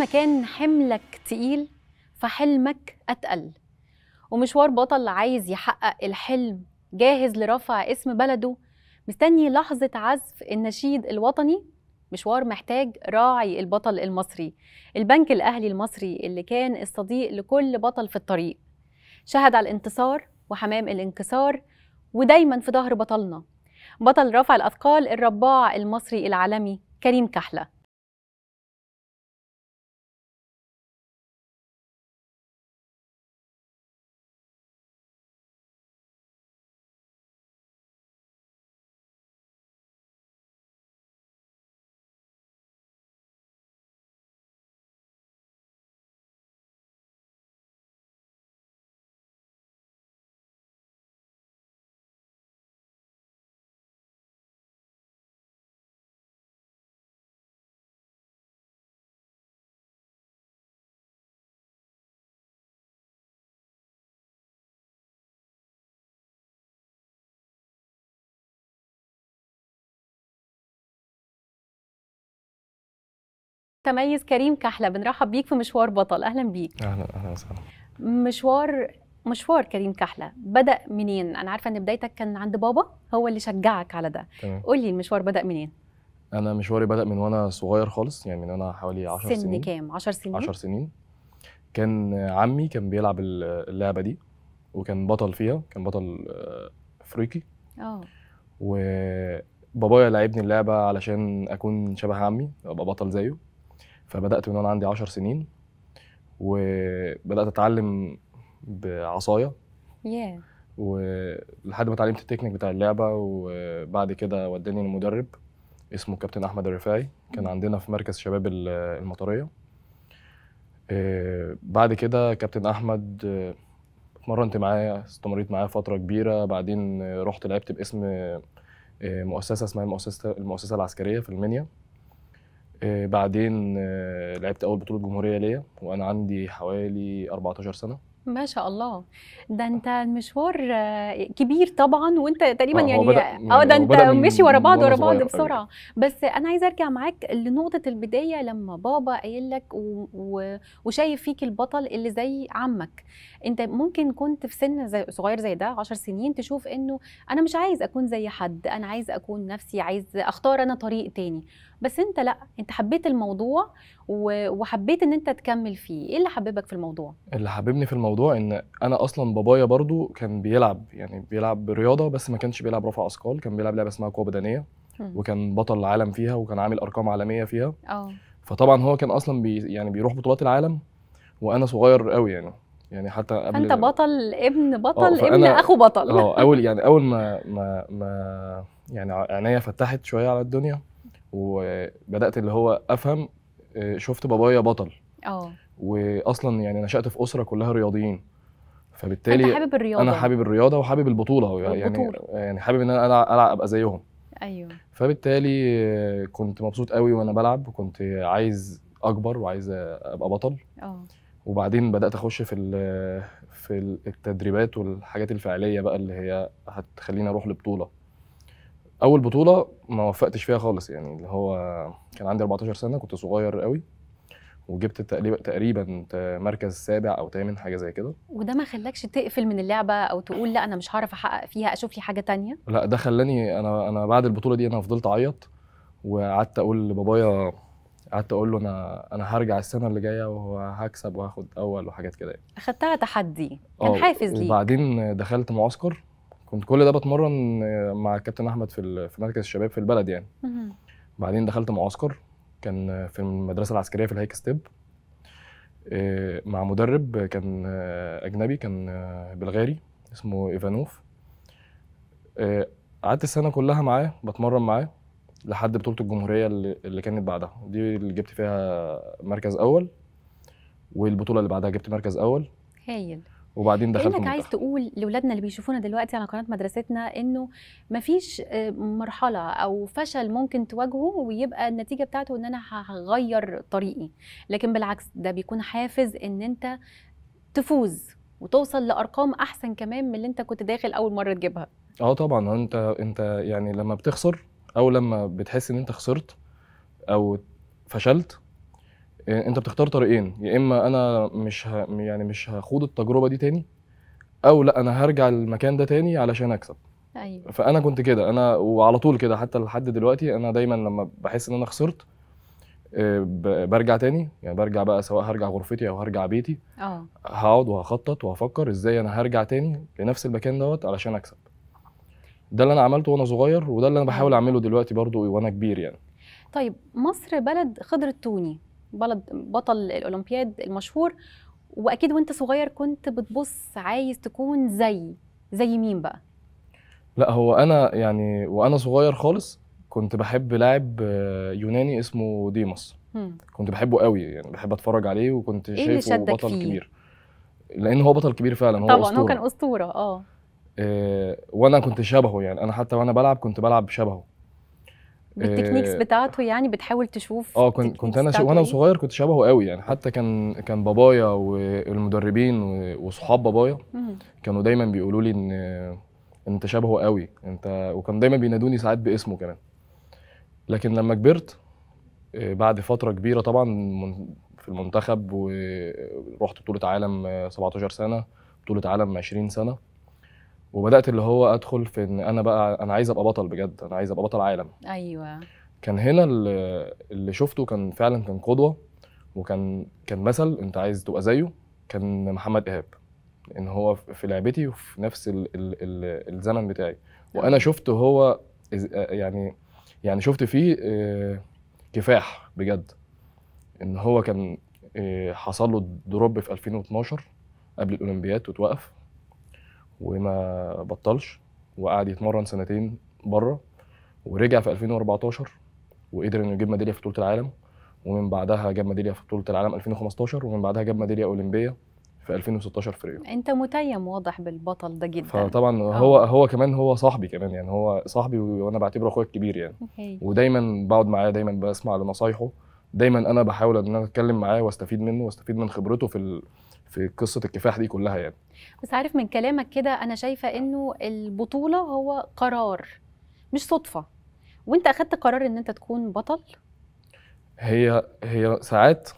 مهما كان حملك تقيل فحلمك أتقل ومشوار بطل عايز يحقق الحلم جاهز لرفع اسم بلده مستني لحظة عزف النشيد الوطني مشوار محتاج راعي البطل المصري البنك الأهلي المصري اللي كان الصديق لكل بطل في الطريق شهد على الانتصار وحمام الانكسار ودايما في ظهر بطلنا بطل رفع الأثقال الرباع المصري العالمي كريم كحله تميز كريم كحله بنرحب بيك في مشوار بطل اهلا بيك اهلا اهلا وسهلا مشوار مشوار كريم كحله بدا منين انا عارفه ان بدايتك كان عند بابا هو اللي شجعك على ده قول لي المشوار بدا منين انا مشواري بدا من وانا صغير خالص يعني من وانا حوالي 10 سن سنين سن كام 10 سنين 10 سنين كان عمي كان بيلعب اللعبه دي وكان بطل فيها كان بطل آه، افريقي اه وبابايا لعبني اللعبه علشان اكون شبه عمي ابقى بطل زيه فبدات من وانا عندي 10 سنين وبدات اتعلم بعصايه yeah. ولحد ما اتعلمت التكنيك بتاع اللعبه وبعد كده وداني المدرب اسمه كابتن احمد الرفاعي كان عندنا في مركز شباب المطريه آه، بعد كده كابتن احمد آه، اتمرنت معاه استمريت معاه فتره كبيره بعدين رحت لعبت باسم آه، مؤسسه اسمها المؤسسه المؤسسه العسكريه في المنيا آه، بعدين آه، لعبت اول بطوله جمهوريه ليا وانا عندي حوالي 14 سنه ما شاء الله ده انت المشوار آه، كبير طبعا وانت تقريبا آه يعني اه ده انت ماشي ورا بعض ورا بعض بسرعه بس انا عايزه ارجع معاك لنقطه البدايه لما بابا قايل لك وشايف فيك البطل اللي زي عمك انت ممكن كنت في سن زي صغير زي ده 10 سنين تشوف انه انا مش عايز اكون زي حد انا عايز اكون نفسي عايز اختار انا طريق تاني بس انت لا انت حبيت الموضوع وحبيت ان انت تكمل فيه ايه اللي حببك في الموضوع اللي حببني في الموضوع ان انا اصلا بابايا برضو كان بيلعب يعني بيلعب رياضه بس ما كانش بيلعب رفع اثقال كان بيلعب لعبه اسمها قوه بدنيه وكان بطل العالم فيها وكان عامل ارقام عالميه فيها اه فطبعا هو كان اصلا بي يعني بيروح بطولات العالم وانا صغير قوي يعني يعني حتى قبل انت بطل ابن آه، بطل ابن اخو بطل اه اول يعني اول ما ما ما يعني عينيا فتحت شويه على الدنيا وبدات اللي هو افهم آه، شفت بابايا بطل اه واصلا يعني نشات في اسره كلها رياضيين فبالتالي انت حابب الرياضه انا حابب الرياضه وحابب البطوله يعني, يعني البطولة. يعني حابب ان انا العب ابقى زيهم ايوه فبالتالي آه، كنت مبسوط قوي وانا بلعب وكنت عايز اكبر وعايز ابقى بطل اه وبعدين بدات اخش في في التدريبات والحاجات الفعليه بقى اللي هي هتخليني اروح لبطوله اول بطوله ما وفقتش فيها خالص يعني اللي هو كان عندي 14 سنه كنت صغير قوي وجبت تقريبا تقريبا مركز سابع او ثامن حاجه زي كده وده ما خلاكش تقفل من اللعبه او تقول لا انا مش هعرف احقق فيها اشوف لي حاجه تانية لا ده خلاني انا انا بعد البطوله دي انا فضلت اعيط وقعدت اقول لبابايا قعدت اقول له انا انا هرجع السنه اللي جايه وهكسب وهاخد اول وحاجات كده يعني اخدتها تحدي كان آه، حافز ليك وبعدين دخلت معسكر كنت كل ده بتمرن مع الكابتن احمد في في مركز الشباب في البلد يعني بعدين دخلت معسكر كان في المدرسه العسكريه في الهيك ستيب آه، مع مدرب كان آه، اجنبي كان آه، بلغاري اسمه ايفانوف قعدت السنه كلها معاه بتمرن معاه لحد بطوله الجمهوريه اللي كانت بعدها دي اللي جبت فيها مركز اول والبطوله اللي بعدها جبت مركز اول هايل وبعدين دخلت كانك عايز تقول لاولادنا اللي بيشوفونا دلوقتي على قناه مدرستنا انه مفيش آه، مرحله او فشل ممكن تواجهه ويبقى النتيجه بتاعته ان انا هغير طريقي لكن بالعكس ده بيكون حافز ان انت تفوز وتوصل لارقام احسن كمان من اللي انت كنت داخل اول مره تجيبها اه طبعا انت انت يعني لما بتخسر او لما بتحس ان انت خسرت او فشلت إيه، انت بتختار طريقين يا اما انا مش ه... يعني مش هخوض التجربه دي تاني او لا انا هرجع المكان ده تاني علشان اكسب ايوه فانا كنت كده انا وعلى طول كده حتى لحد دلوقتي انا دايما لما بحس ان انا خسرت آه، برجع تاني يعني برجع بقى سواء هرجع غرفتي او هرجع بيتي اه هقعد وهخطط وهفكر ازاي انا هرجع تاني لنفس المكان دوت علشان اكسب ده اللي انا عملته وانا صغير وده اللي انا بحاول أيوة. اعمله دلوقتي برضو وانا كبير يعني طيب مصر بلد خضر التوني بلد بطل الاولمبياد المشهور واكيد وانت صغير كنت بتبص عايز تكون زي زي مين بقى لا هو انا يعني وانا صغير خالص كنت بحب لاعب آه، يوناني اسمه ديموس كنت بحبه قوي يعني بحب اتفرج عليه وكنت إيه شايفه بطل فيه؟ كبير لان هو بطل كبير فعلا هو طبعا أسطورة. هو كان اسطوره آه. اه وانا كنت شبهه يعني انا حتى وانا بلعب كنت بلعب شبهه بالتكنيكس آه، بتاعته يعني بتحاول تشوف اه كنت كنت انا وانا إيه؟ صغير كنت شبهه قوي يعني حتى كان كان بابايا والمدربين وصحاب بابايا كانوا دايما بيقولوا لي ان انت شبهه قوي انت وكان دايما بينادوني ساعات باسمه كمان لكن لما كبرت آه، بعد فتره كبيره طبعا في المنتخب ورحت بطوله عالم 17 آه، سنه بطوله عالم 20 سنه وبدات اللي هو ادخل في ان انا بقى انا عايز ابقى بطل بجد انا عايز ابقى بطل عالم ايوه كان هنا اللي شفته كان فعلا كان قدوه وكان كان مثل انت عايز تبقى زيه كان محمد ايهاب ان هو في لعبتي وفي نفس الـ الـ الـ الزمن بتاعي وانا شفته هو آه، يعني يعني شفت فيه آه، كفاح بجد ان هو كان آه، حصل له دروب في 2012 قبل الاولمبياد وتوقف وما بطلش وقعد يتمرن سنتين بره ورجع في 2014 وقدر انه يجيب ميداليه في بطوله العالم ومن بعدها جاب ميداليه في بطوله العالم 2015 ومن بعدها جاب ميداليه اولمبيه في 2016 في ريو انت متيم واضح بالبطل ده جدا فطبعا أوه. هو هو كمان هو صاحبي كمان يعني هو صاحبي وانا بعتبره اخويا الكبير يعني هي. ودايما بقعد معاه دايما بسمع لنصايحه دايما انا بحاول ان انا اتكلم معاه واستفيد منه واستفيد من خبرته في ال... في قصه الكفاح دي كلها يعني بس عارف من كلامك كده انا شايفه انه البطوله هو قرار مش صدفه وانت اخدت قرار ان انت تكون بطل هي هي ساعات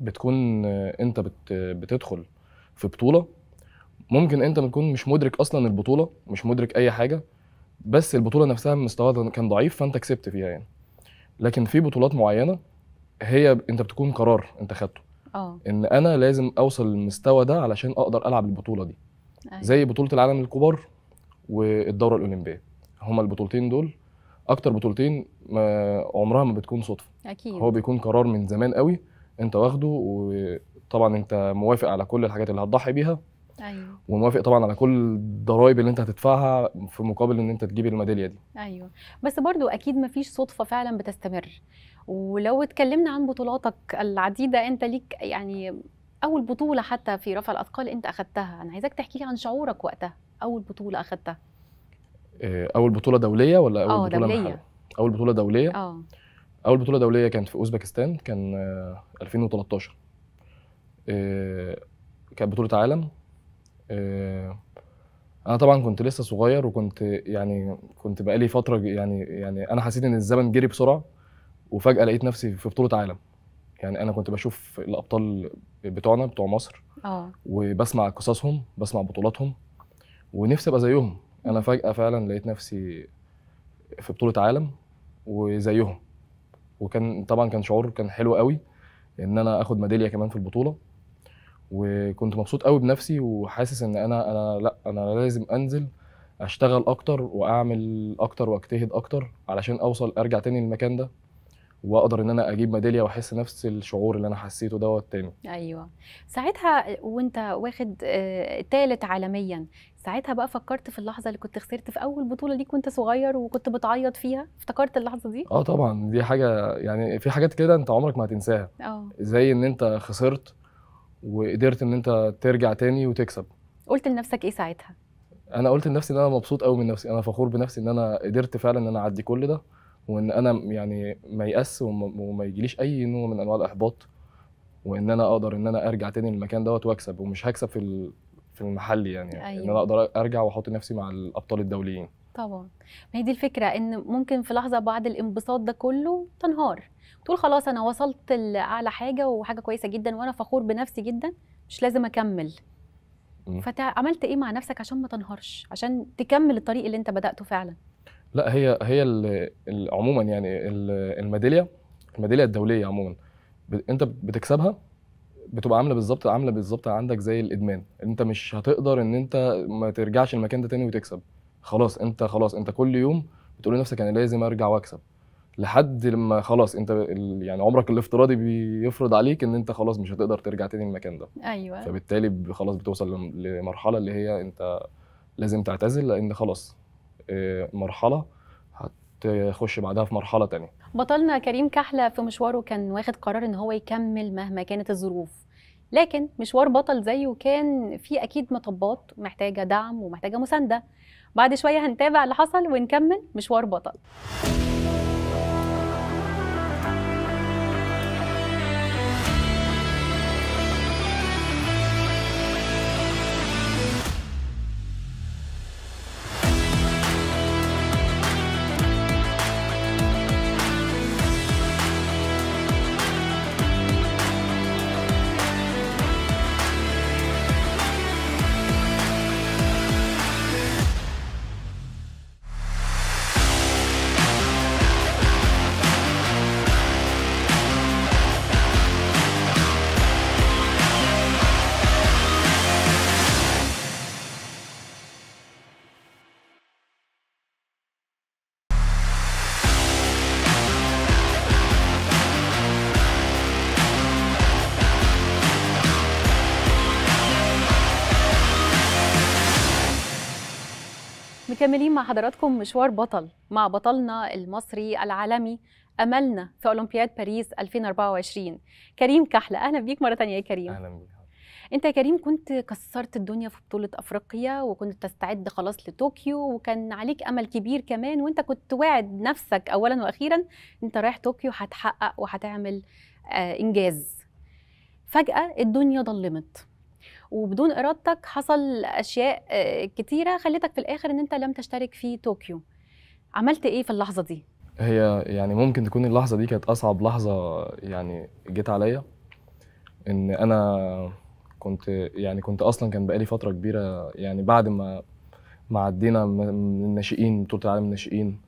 بتكون انت بت بتدخل في بطوله ممكن انت تكون مش مدرك اصلا البطوله مش مدرك اي حاجه بس البطوله نفسها مستواها كان ضعيف فانت كسبت فيها يعني لكن في بطولات معينه هي انت بتكون قرار انت خدته أوه. ان انا لازم اوصل للمستوى ده علشان اقدر العب البطوله دي أيوة. زي بطوله العالم الكبار والدوره الاولمبيه هما البطولتين دول اكتر بطولتين ما عمرها ما بتكون صدفه اكيد هو بيكون قرار من زمان قوي انت واخده وطبعا انت موافق على كل الحاجات اللي هتضحي بيها ايوه وموافق طبعا على كل الضرايب اللي انت هتدفعها في مقابل ان انت تجيب الميداليه دي ايوه بس برضو اكيد مفيش صدفه فعلا بتستمر ولو اتكلمنا عن بطولاتك العديده انت ليك يعني اول بطوله حتى في رفع الاثقال انت اخذتها انا عايزاك تحكي لي عن شعورك وقتها اول بطوله اخذتها آه، اول بطوله دوليه ولا اول أوه بطوله دولية. اول بطوله دوليه اه اول بطوله دوليه كانت في اوزبكستان كان 2013 آه، آه، كانت بطوله عالم انا طبعا كنت لسه صغير وكنت يعني كنت بقالي فتره يعني يعني انا حسيت ان الزمن جري بسرعه وفجاه لقيت نفسي في بطوله عالم يعني انا كنت بشوف الابطال بتوعنا بتوع مصر اه وبسمع قصصهم بسمع بطولاتهم ونفسي ابقى زيهم انا فجاه فعلا لقيت نفسي في بطوله عالم وزيهم وكان طبعا كان شعور كان حلو قوي ان انا اخد ميداليه كمان في البطوله وكنت مبسوط قوي بنفسي وحاسس ان انا انا لا انا لازم انزل اشتغل اكتر واعمل اكتر واجتهد اكتر علشان اوصل ارجع تاني للمكان ده واقدر ان انا اجيب ميداليه واحس نفس الشعور اللي انا حسيته دوت تاني ايوه ساعتها وانت واخد آه، تالت عالميا ساعتها بقى فكرت في اللحظه اللي كنت خسرت في اول بطوله ليك وانت صغير وكنت بتعيط فيها افتكرت اللحظه دي اه طبعا دي حاجه يعني في حاجات كده انت عمرك ما هتنساها اه زي ان انت خسرت وقدرت ان انت ترجع تاني وتكسب قلت لنفسك ايه ساعتها انا قلت لنفسي ان انا مبسوط قوي من نفسي انا فخور بنفسي ان انا قدرت فعلا ان انا اعدي كل ده وان انا يعني ما يأس وما يجيليش اي نوع من انواع الاحباط وان انا اقدر ان انا ارجع تاني المكان دوت واكسب ومش هكسب في في المحلي يعني أيوة. ان انا أيوه. اقدر ارجع واحط نفسي مع الابطال الدوليين طبعا ما هي دي الفكره ان ممكن في لحظه بعد الانبساط ده كله تنهار تقول خلاص انا وصلت لاعلى حاجه وحاجه كويسه جدا وانا فخور بنفسي جدا مش لازم اكمل فعملت ايه مع نفسك عشان ما تنهارش عشان تكمل الطريق اللي انت بداته فعلا لا هي هي ال عموما يعني الميداليه الميداليه الدوليه عموما انت بتكسبها بتبقى عامله بالظبط عامله بالظبط عندك زي الادمان انت مش هتقدر ان انت ما ترجعش المكان ده تاني وتكسب خلاص انت خلاص انت كل يوم بتقول لنفسك انا لازم ارجع واكسب لحد لما خلاص انت يعني عمرك الافتراضي بيفرض عليك ان انت خلاص مش هتقدر ترجع تاني المكان ده ايوه فبالتالي خلاص بتوصل لمرحله اللي هي انت لازم تعتزل لان خلاص مرحله هتخش بعدها في مرحله تانية بطلنا كريم كحله في مشواره كان واخد قرار ان هو يكمل مهما كانت الظروف لكن مشوار بطل زيه كان فيه اكيد مطبات محتاجه دعم ومحتاجه مسانده بعد شويه هنتابع اللي حصل ونكمل مشوار بطل مكملين مع حضراتكم مشوار بطل مع بطلنا المصري العالمي املنا في اولمبياد باريس 2024 كريم كحله اهلا بيك مره ثانيه يا كريم اهلا بيك انت يا كريم كنت كسرت الدنيا في بطوله افريقيا وكنت تستعد خلاص لطوكيو وكان عليك امل كبير كمان وانت كنت واعد نفسك اولا واخيرا انت رايح طوكيو هتحقق وهتعمل آه، انجاز فجاه الدنيا ضلمت وبدون ارادتك حصل اشياء آه، كتيره خلتك في الاخر ان انت لم تشترك في طوكيو عملت ايه في اللحظه دي هي يعني ممكن تكون اللحظه دي كانت اصعب لحظه يعني جت عليا ان انا كنت يعني كنت اصلا كان بقالي فتره كبيره يعني بعد ما ما عدينا من الناشئين بطوله العالم الناشئين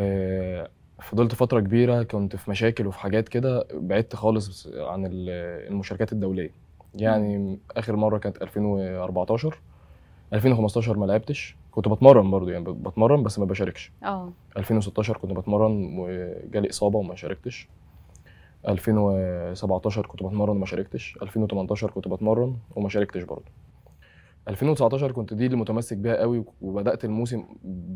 آه، فضلت فتره كبيره كنت في مشاكل وفي حاجات كده بعدت خالص عن المشاركات الدوليه يعني اخر مره كانت 2014 2015 ما لعبتش كنت بتمرن برضو يعني بتمرن بس ما بشاركش اه 2016 كنت بتمرن وجالي اصابه وما شاركتش 2017 كنت بتمرن وما شاركتش 2018 كنت بتمرن وما شاركتش برضو 2019 كنت دي اللي متمسك بيها قوي وبدات الموسم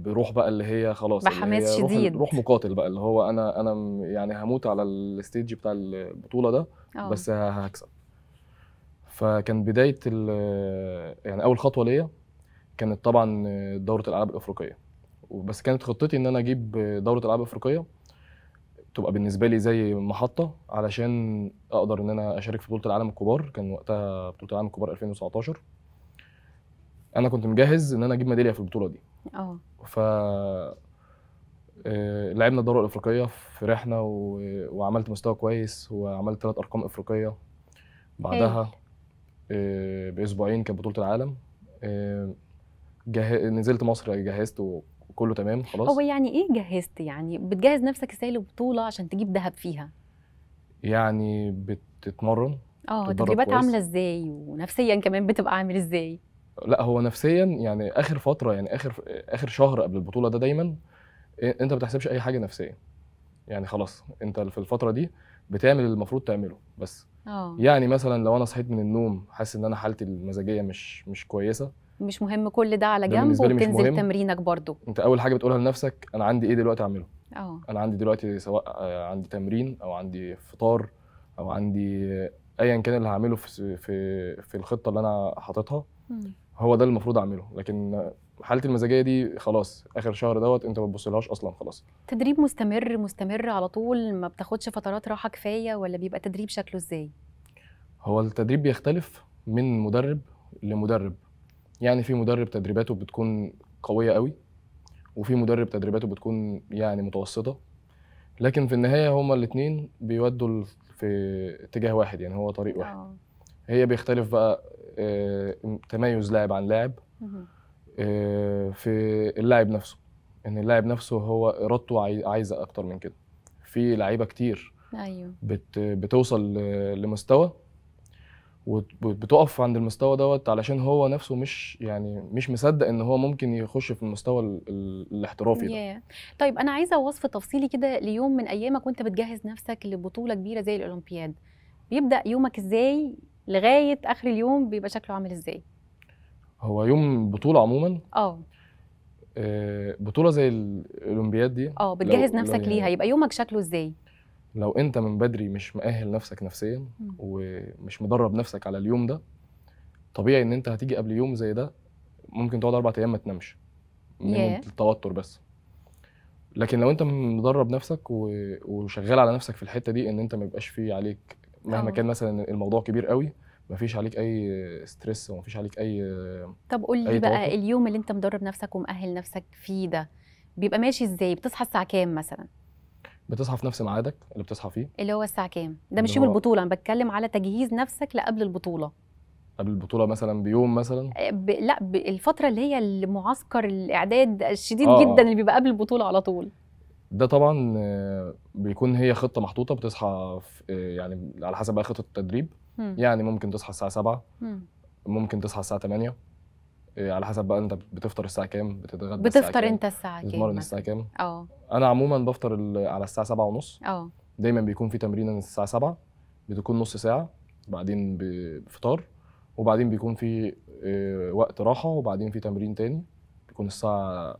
بروح بقى اللي هي خلاص بحماس شديد روح, روح مقاتل بقى اللي هو انا انا يعني هموت على الستيج بتاع البطوله ده أوه. بس هكسب فكان بدايه يعني اول خطوه ليا كانت طبعا دوره الالعاب الافريقيه بس كانت خطتي ان انا اجيب دوره العاب افريقيه تبقى بالنسبه لي زي محطه علشان اقدر ان انا اشارك في بطوله العالم الكبار كان وقتها بطوله العالم الكبار 2019 انا كنت مجهز ان انا اجيب ميداليه في البطوله دي اه ف لعبنا الدوره الافريقيه فرحنا و... وعملت مستوى كويس وعملت ثلاث ارقام افريقيه بعدها آه، باسبوعين كانت بطوله العالم آه، نزلت مصر جهزت وكله تمام خلاص هو يعني ايه جهزت يعني بتجهز نفسك ازاي لبطوله عشان تجيب ذهب فيها يعني بتتمرن اه تدريبات عامله ازاي ونفسيا كمان بتبقى عامل ازاي لا هو نفسيا يعني اخر فتره يعني اخر اخر شهر قبل البطوله ده دا دايما انت ما بتحسبش اي حاجه نفسيا يعني خلاص انت في الفتره دي بتعمل اللي المفروض تعمله بس أوه. يعني مثلا لو انا صحيت من النوم حاسس ان انا حالتي المزاجيه مش مش كويسه مش مهم كل ده على جنب وتنزل تمرينك برضو انت اول حاجه بتقولها لنفسك انا عندي ايه دلوقتي اعمله اه انا عندي دلوقتي سواء آه، عندي تمرين او عندي فطار او عندي ايا كان اللي هعمله في في في الخطه اللي انا حاططها هو ده المفروض اعمله لكن حاله المزاجيه دي خلاص اخر شهر دوت انت ما تبصلهاش اصلا خلاص تدريب مستمر مستمر على طول ما بتاخدش فترات راحه كفايه ولا بيبقى تدريب شكله ازاي هو التدريب بيختلف من مدرب لمدرب يعني في مدرب تدريباته بتكون قويه قوي وفي مدرب تدريباته بتكون يعني متوسطه لكن في النهايه هما الاثنين بيودوا في اتجاه واحد يعني هو طريق واحد أوه. هي بيختلف بقى آه، تميز لاعب عن لاعب آه، في اللاعب نفسه ان اللاعب نفسه هو ارادته عايزه اكتر من كده في لعيبه كتير ايوه بت بتوصل لمستوى وبتقف عند المستوى دوت علشان هو نفسه مش يعني مش مصدق ان هو ممكن يخش في المستوى ال ال الاحترافي ده. Yeah. طيب انا عايزه وصف تفصيلي كده ليوم من ايامك وانت بتجهز نفسك لبطوله كبيره زي الاولمبياد بيبدا يومك ازاي لغايه اخر اليوم بيبقى شكله عامل ازاي هو يوم بطوله عموما اه, آه، بطوله زي الاولمبياد دي اه بتجهز لو نفسك لو ليها يعني يبقى يومك شكله ازاي لو انت من بدري مش مأهل نفسك نفسيا م. ومش مدرب نفسك على اليوم ده طبيعي ان انت هتيجي قبل يوم زي ده ممكن تقعد اربع ايام ما تنامش من yeah. التوتر بس لكن لو انت مدرب نفسك وشغال على نفسك في الحته دي ان انت ما يبقاش فيه عليك مهما أوه. كان مثلا الموضوع كبير قوي مفيش عليك اي ستريس ومفيش عليك اي طب قول لي بقى توقف. اليوم اللي انت مدرب نفسك ومأهل نفسك فيه ده بيبقى ماشي ازاي بتصحى الساعه كام مثلا بتصحى في نفس ميعادك اللي بتصحى فيه اللي هو الساعه كام ده مش يوم هو... البطوله انا بتكلم على تجهيز نفسك لقبل البطوله قبل البطوله مثلا بيوم مثلا آه، ب... لا ب... الفتره اللي هي المعسكر الاعداد الشديد آه. جدا اللي بيبقى قبل البطوله على طول ده طبعا آه، بيكون هي خطه محطوطه بتصحى آه، يعني على حسب بقى خطه التدريب مم. يعني ممكن تصحى الساعه 7 مم. ممكن تصحى الساعه 8 إيه، على حسب بقى انت بتفطر الساعه كام بتتغدى بتفطر الساعة انت الساعه كام بتتمرن الساعه كام اه انا عموما بفطر على الساعه 7 ونص اه دايما بيكون في تمرين الساعه 7 بتكون نص ساعه بعدين بفطار وبعدين بيكون في إيه، وقت راحه وبعدين في تمرين تاني بيكون الساعه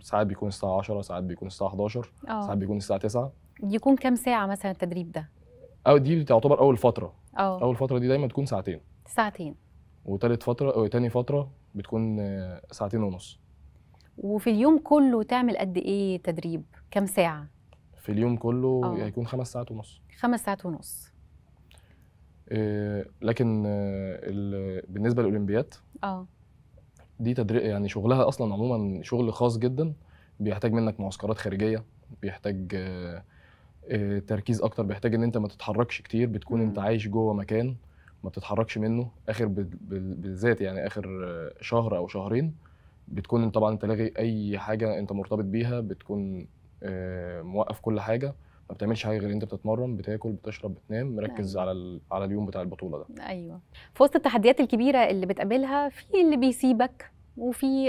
ساعات بيكون الساعه 10 ساعات بيكون الساعه 11 اه. ساعات بيكون الساعه 9 يكون كام ساعه مثلا التدريب ده او دي بتعتبر اول فتره أوه. اول فتره دي دايما تكون ساعتين ساعتين وتالت فتره او آه، تاني فتره بتكون آه، ساعتين ونص وفي اليوم كله تعمل قد ايه تدريب كم ساعه في اليوم كله أوه. هيكون خمس ساعات ونص خمس ساعات ونص إيه لكن آه، بالنسبه للاولمبياد اه دي تدريب يعني شغلها اصلا عموما شغل خاص جدا بيحتاج منك معسكرات خارجيه بيحتاج آه آه، تركيز اكتر بيحتاج ان انت ما تتحركش كتير بتكون انت عايش جوه مكان ما بتتحركش منه اخر بالذات يعني اخر آه، شهر او شهرين بتكون طبعا انت لاغي اي حاجه انت مرتبط بيها بتكون آه، موقف كل حاجه ما بتعملش حاجه غير انت بتتمرن بتاكل بتشرب بتنام مركز أيوة. على على اليوم بتاع البطوله ده ايوه في وسط التحديات الكبيره اللي بتقابلها في اللي بيسيبك وفي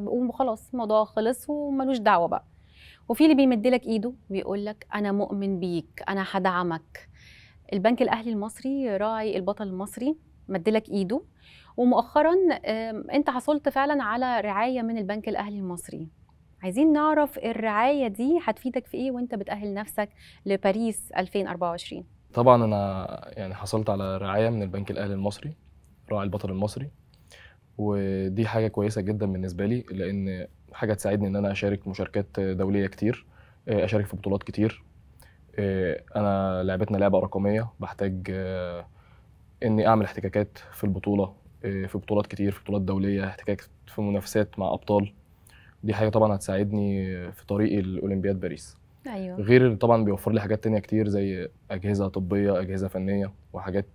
بيقوم خلاص الموضوع خلص وملوش دعوه بقى وفي اللي بيمدلك ايده بيقول لك انا مؤمن بيك انا هدعمك البنك الاهلي المصري راعي البطل المصري لك ايده ومؤخرا انت حصلت فعلا على رعايه من البنك الاهلي المصري عايزين نعرف الرعايه دي هتفيدك في ايه وانت بتاهل نفسك لباريس 2024 طبعا انا يعني حصلت على رعايه من البنك الاهلي المصري راعي البطل المصري ودي حاجه كويسه جدا بالنسبه لي لان حاجه تساعدني ان انا اشارك مشاركات دوليه كتير آه، اشارك في بطولات كتير آه، انا لعبتنا لعبه رقميه بحتاج آه، اني اعمل احتكاكات في البطوله في بطولات كتير في بطولات دوليه احتكاك في منافسات مع ابطال دي حاجه طبعا هتساعدني في طريقي لاولمبياد باريس ايوه غير طبعا بيوفر لي حاجات تانية كتير زي اجهزه طبيه اجهزه فنيه وحاجات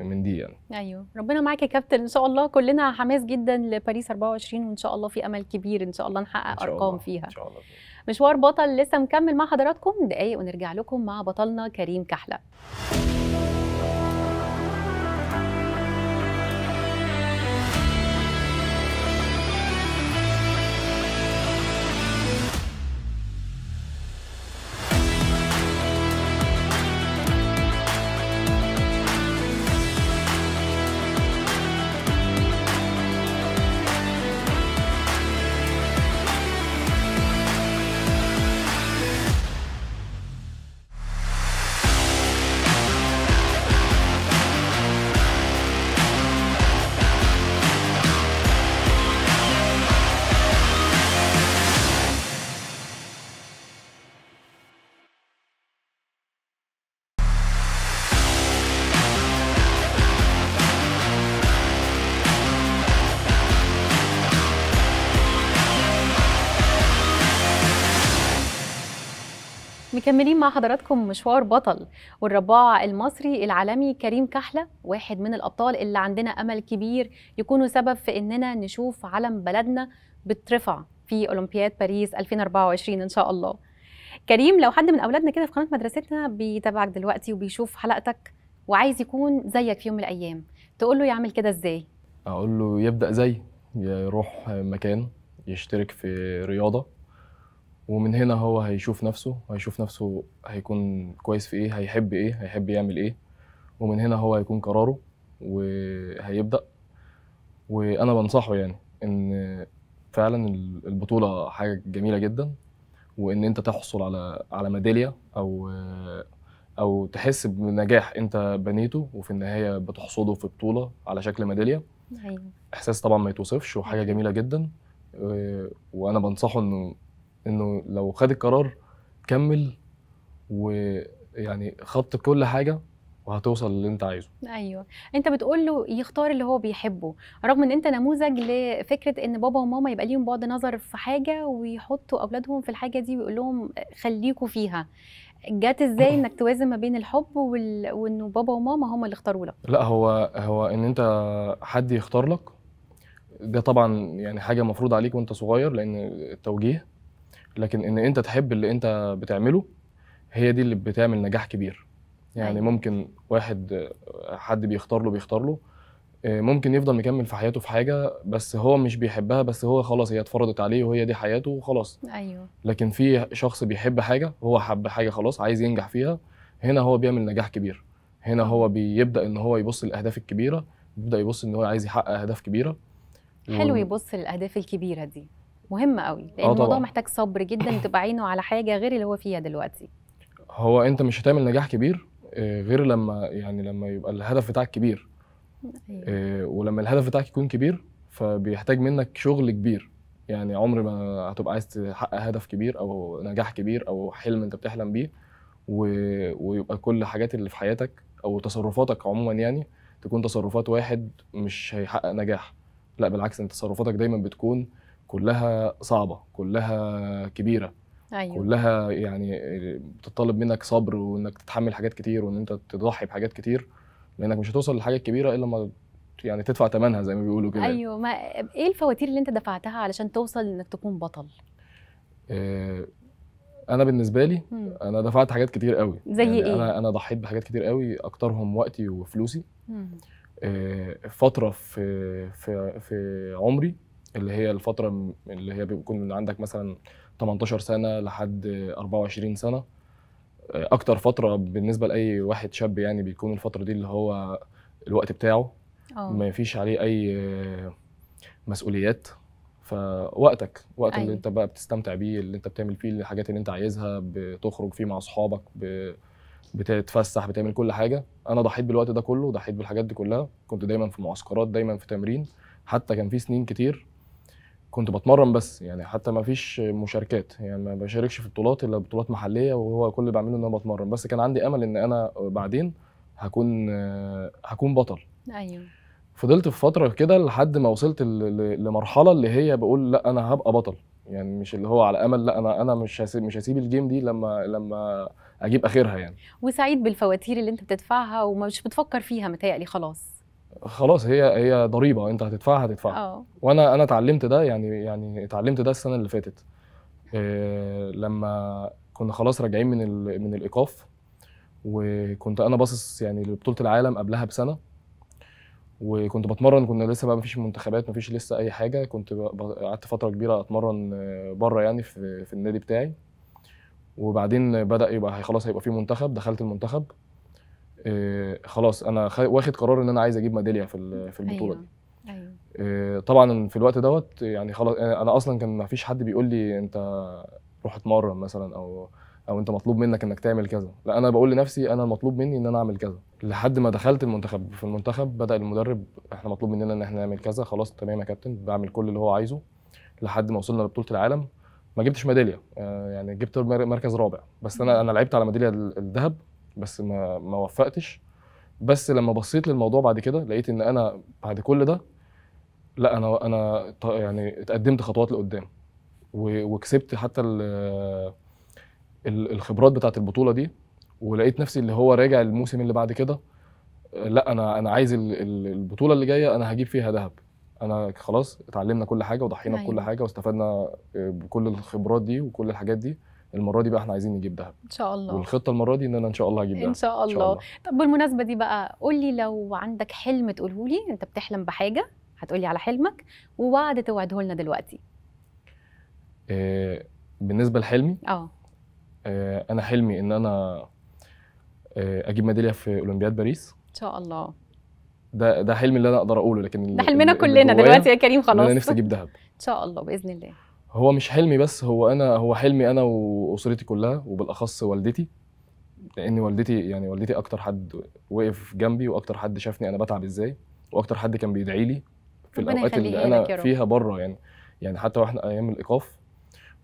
من دي يعني ايوه ربنا معاك يا كابتن ان شاء الله كلنا حماس جدا لباريس 24 وان شاء الله في امل كبير ان شاء الله نحقق شاء ارقام الله. فيها ان شاء الله مشوار بطل لسه مكمل مع حضراتكم دقايق ونرجع لكم مع بطلنا كريم كحله مكملين مع حضراتكم مشوار بطل والرباع المصري العالمي كريم كحلة واحد من الأبطال اللي عندنا أمل كبير يكونوا سبب في إننا نشوف علم بلدنا بترفع في أولمبياد باريس 2024 إن شاء الله كريم لو حد من أولادنا كده في قناة مدرستنا بيتابعك دلوقتي وبيشوف حلقتك وعايز يكون زيك في يوم من الأيام تقول له يعمل كده إزاي؟ أقول له يبدأ زي يروح مكان يشترك في رياضة ومن هنا هو هيشوف نفسه هيشوف نفسه هيكون كويس في ايه هيحب ايه هيحب يعمل ايه ومن هنا هو هيكون قراره وهيبدا وانا بنصحه يعني ان فعلا البطوله حاجه جميله جدا وان انت تحصل على على ميداليه او او تحس بنجاح انت بنيته وفي النهايه بتحصده في بطوله على شكل ميداليه أيوة. احساس طبعا ما يتوصفش وحاجه جميله جدا وانا بنصحه انه انه لو خد القرار كمل ويعني خط كل حاجه وهتوصل للي انت عايزه ايوه انت بتقول له يختار اللي هو بيحبه رغم ان انت نموذج لفكره ان بابا وماما يبقى ليهم بعد نظر في حاجه ويحطوا اولادهم في الحاجه دي ويقول لهم خليكوا فيها جت ازاي انك توازن ما بين الحب وال... وانه بابا وماما هم اللي اختاروا لك لا هو هو ان انت حد يختار لك ده طبعا يعني حاجه مفروض عليك وانت صغير لان التوجيه لكن ان انت تحب اللي انت بتعمله هي دي اللي بتعمل نجاح كبير يعني أيوة. ممكن واحد حد بيختار له بيختار له آه، ممكن يفضل مكمل في حياته في حاجه بس هو مش بيحبها بس هو خلاص هي اتفرضت عليه وهي دي حياته وخلاص ايوه لكن في شخص بيحب حاجه هو حب حاجه خلاص عايز ينجح فيها هنا هو بيعمل نجاح كبير هنا هو بيبدا ان هو يبص للاهداف الكبيره بيبدا يبص ان هو عايز يحقق اهداف كبيره حلو يبص للاهداف الكبيره دي مهمه قوي لان آه الموضوع محتاج صبر جدا تبقى عينه على حاجه غير اللي هو فيها دلوقتي هو انت مش هتعمل نجاح كبير آه، غير لما يعني لما يبقى الهدف بتاعك كبير أيوة. آه، ولما الهدف بتاعك يكون كبير فبيحتاج منك شغل كبير يعني عمر ما هتبقى عايز تحقق هدف كبير او نجاح كبير او حلم انت بتحلم بيه و... ويبقى كل الحاجات اللي في حياتك او تصرفاتك عموما يعني تكون تصرفات واحد مش هيحقق نجاح لا بالعكس انت تصرفاتك دايما بتكون كلها صعبه كلها كبيره أيوة. كلها يعني بتطلب منك صبر وانك تتحمل حاجات كتير وان انت تضحي بحاجات كتير لانك مش هتوصل لحاجه كبيره الا لما يعني تدفع ثمنها زي ما بيقولوا كده ايوه ما ايه الفواتير اللي انت دفعتها علشان توصل انك تكون بطل؟ آه، انا بالنسبه لي مم. انا دفعت حاجات كتير قوي زي يعني ايه؟ انا انا ضحيت بحاجات كتير قوي اكترهم وقتي وفلوسي آه، فتره في في في عمري اللي هي الفتره اللي هي بيكون من عندك مثلا 18 سنه لحد 24 سنه آه، اكتر فتره بالنسبه لاي واحد شاب يعني بيكون الفتره دي اللي هو الوقت بتاعه أوه. ما فيش عليه اي مسؤوليات فوقتك وقت أي. اللي أيوة. انت بقى بتستمتع بيه اللي انت بتعمل فيه الحاجات اللي انت عايزها بتخرج فيه مع اصحابك بتتفسح بتعمل كل حاجه انا ضحيت بالوقت ده كله ضحيت بالحاجات دي كلها كنت دايما في معسكرات دايما في تمرين حتى كان في سنين كتير كنت بتمرن بس يعني حتى ما فيش مشاركات يعني ما بشاركش في بطولات الا بطولات محليه وهو كل اللي بعمله ان انا بتمرن بس كان عندي امل ان انا بعدين هكون هكون بطل ايوه فضلت في فتره كده لحد ما وصلت لمرحله اللي هي بقول لا انا هبقى بطل يعني مش اللي هو على امل لا انا انا مش هسيب مش هسيب الجيم دي لما لما اجيب اخرها يعني وسعيد بالفواتير اللي انت بتدفعها ومش بتفكر فيها متهيألي خلاص خلاص هي هي ضريبه انت هتدفعها هتدفعها أوه. وانا انا اتعلمت ده يعني يعني اتعلمت ده السنه اللي فاتت إيه لما كنا خلاص راجعين من من الايقاف وكنت انا باصص يعني لبطوله العالم قبلها بسنه وكنت بتمرن كنا لسه بقى مفيش منتخبات مفيش لسه اي حاجه كنت قعدت فتره كبيره اتمرن آه، بره يعني في, في النادي بتاعي وبعدين بدا يبقى خلاص هيبقى في منتخب دخلت المنتخب آه خلاص انا واخد قرار ان انا عايز اجيب ميداليه في في البطوله أيوة. دي أيوة. آه طبعا في الوقت دوت يعني خلاص آه، انا اصلا كان ما فيش حد بيقول لي انت روح اتمرن مثلا او او انت مطلوب منك انك تعمل كذا لا انا بقول لنفسي انا المطلوب مني ان انا اعمل كذا لحد ما دخلت المنتخب في المنتخب بدا المدرب احنا مطلوب مننا ان احنا نعمل كذا خلاص تمام يا كابتن بعمل كل اللي هو عايزه لحد ما وصلنا لبطوله العالم ما جبتش ميداليه آه، يعني جبت مركز رابع بس انا انا لعبت على ميداليه الذهب بس ما ما وفقتش بس لما بصيت للموضوع بعد كده لقيت ان انا بعد كل ده لا انا انا يعني اتقدمت خطوات لقدام وكسبت حتى الخبرات بتاعت البطوله دي ولقيت نفسي اللي هو راجع الموسم اللي بعد كده لا انا انا عايز البطوله اللي جايه انا هجيب فيها ذهب انا خلاص اتعلمنا كل حاجه وضحينا بكل أيوة. حاجه واستفدنا آه، بكل الخبرات دي وكل الحاجات دي المره دي بقى احنا عايزين نجيب دهب ان شاء الله والخطه المره دي ان انا ان شاء الله هجيب دهب ان شاء الله, إن شاء الله. طب بالمناسبه دي بقى قول لي لو عندك حلم تقوله لي انت بتحلم بحاجه هتقول لي على حلمك ووعد توعده لنا دلوقتي آه بالنسبه لحلمي اه, آه، انا حلمي ان انا آه، اجيب ميداليه في اولمبياد باريس ان شاء الله ده ده حلمي اللي انا اقدر اقوله لكن ده حلمنا كلنا دلوقتي يا كريم خلاص انا نفسي اجيب ذهب ان شاء الله باذن الله هو مش حلمي بس هو انا هو حلمي انا واسرتي كلها وبالاخص والدتي لان والدتي يعني والدتي اكتر حد وقف جنبي واكتر حد شافني انا بتعب ازاي واكتر حد كان بيدعي لي في الاوقات اللي انا فيها بره يعني يعني حتى واحنا ايام الايقاف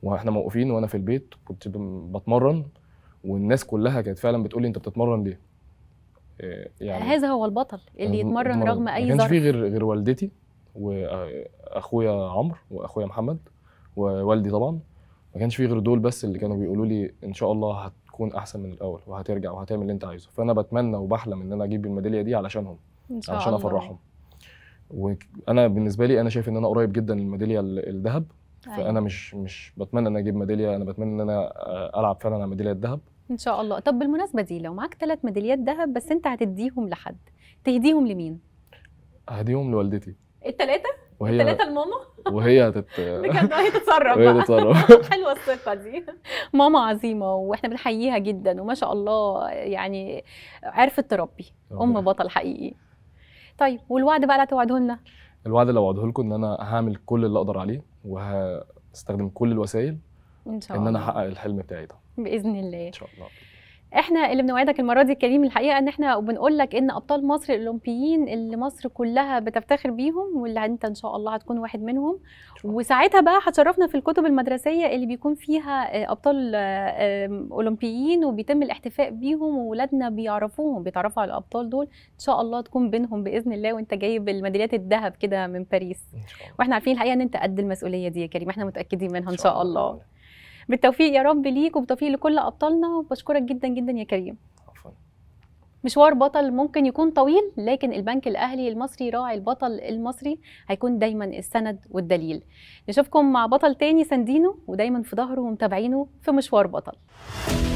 واحنا موقوفين وانا في البيت كنت بتمرن والناس كلها كانت فعلا بتقول لي انت بتتمرن ليه آه، يعني هذا هو البطل اللي يتمرن رغم اي ظرف ما كانش في غير غير والدتي واخويا عمرو واخويا محمد ووالدي طبعا ما كانش في غير دول بس اللي كانوا بيقولوا لي ان شاء الله هتكون احسن من الاول وهترجع وهتعمل اللي انت عايزه فانا بتمنى وبحلم ان انا اجيب الميداليه دي علشانهم إن شاء علشان الله. افرحهم وانا بالنسبه لي انا شايف ان انا قريب جدا للميداليه الذهب أيوة. فانا مش مش بتمنى ان اجيب ميداليه انا بتمنى ان انا العب فعلا على ميداليه الذهب ان شاء الله طب بالمناسبه دي لو معاك ثلاث ميداليات ذهب بس انت هتديهم لحد تهديهم لمين هديهم لوالدتي الثلاثه وهي الثلاثه لماما وهي هتت بجد وهي تتصرف وهي تتصرف حلوه الثقه دي ماما عظيمه واحنا بنحييها جدا وما شاء الله يعني عرفت تربي ام بطل حقيقي طيب والوعد بقى اللي هتوعده لنا الوعد اللي اوعده لكم ان انا هعمل كل اللي اقدر عليه وهستخدم كل الوسائل ان شاء الله ان انا احقق الحلم بتاعي ده باذن الله ان شاء الله احنا اللي بنوعدك المره دي كريم الحقيقه ان احنا بنقول لك ان ابطال مصر الاولمبيين اللي مصر كلها بتفتخر بيهم واللي انت ان شاء الله هتكون واحد منهم وساعتها بقى هتشرفنا في الكتب المدرسيه اللي بيكون فيها آه، ابطال آه، اولمبيين وبيتم الاحتفاء بيهم وولادنا بيعرفوهم بيتعرفوا على الابطال دول ان شاء الله تكون بينهم باذن الله وانت جايب الميداليات الذهب كده من باريس واحنا عارفين الحقيقه ان انت قد المسؤوليه دي يا كريم احنا متاكدين منها ان شاء الله, إن شاء الله. بالتوفيق يا رب ليك وبالتوفيق لكل ابطالنا وبشكرك جدا جدا يا كريم مشوار بطل ممكن يكون طويل لكن البنك الاهلي المصري راعي البطل المصري هيكون دايما السند والدليل نشوفكم مع بطل تاني سندينه ودايما في ظهره ومتابعينه في مشوار بطل